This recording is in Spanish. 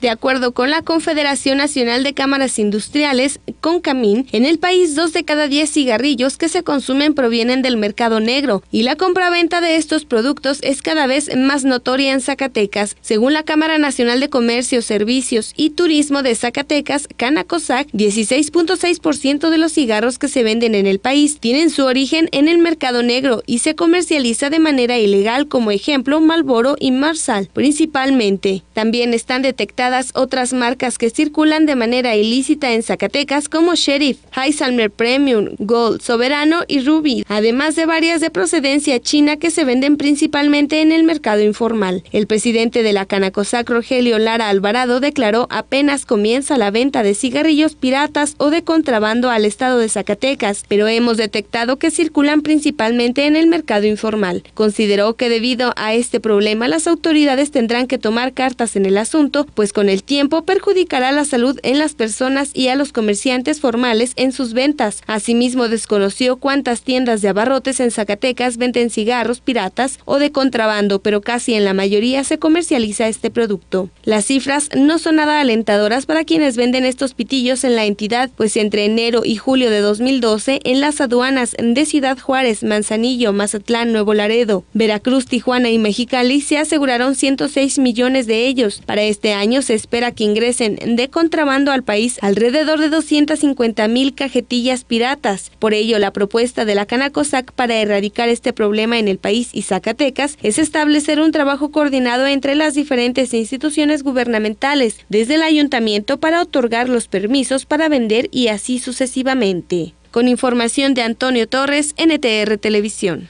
De acuerdo con la Confederación Nacional de Cámaras Industriales, CONCAMIN, en el país dos de cada diez cigarrillos que se consumen provienen del mercado negro y la compraventa de estos productos es cada vez más notoria en Zacatecas. Según la Cámara Nacional de Comercio, Servicios y Turismo de Zacatecas, Canacosac, 16.6% de los cigarros que se venden en el país tienen su origen en el mercado negro y se comercializa de manera ilegal, como ejemplo Malboro y Marsal, principalmente. También están detectados otras marcas que circulan de manera ilícita en Zacatecas como Sheriff, Heisalmer Premium, Gold, Soberano y Ruby, además de varias de procedencia china que se venden principalmente en el mercado informal. El presidente de la Canacosac, Rogelio Lara Alvarado, declaró apenas comienza la venta de cigarrillos piratas o de contrabando al estado de Zacatecas, pero hemos detectado que circulan principalmente en el mercado informal. Consideró que debido a este problema las autoridades tendrán que tomar cartas en el asunto, pues con el tiempo perjudicará la salud en las personas y a los comerciantes formales en sus ventas. Asimismo, desconoció cuántas tiendas de abarrotes en Zacatecas venden cigarros piratas o de contrabando, pero casi en la mayoría se comercializa este producto. Las cifras no son nada alentadoras para quienes venden estos pitillos en la entidad, pues entre enero y julio de 2012 en las aduanas de Ciudad Juárez, Manzanillo, Mazatlán, Nuevo Laredo, Veracruz, Tijuana y Mexicali se aseguraron 106 millones de ellos. Para este año se espera que ingresen de contrabando al país alrededor de 250 mil cajetillas piratas. Por ello, la propuesta de la Canacosac para erradicar este problema en el país y Zacatecas es establecer un trabajo coordinado entre las diferentes instituciones gubernamentales, desde el ayuntamiento para otorgar los permisos para vender y así sucesivamente. Con información de Antonio Torres, NTR Televisión.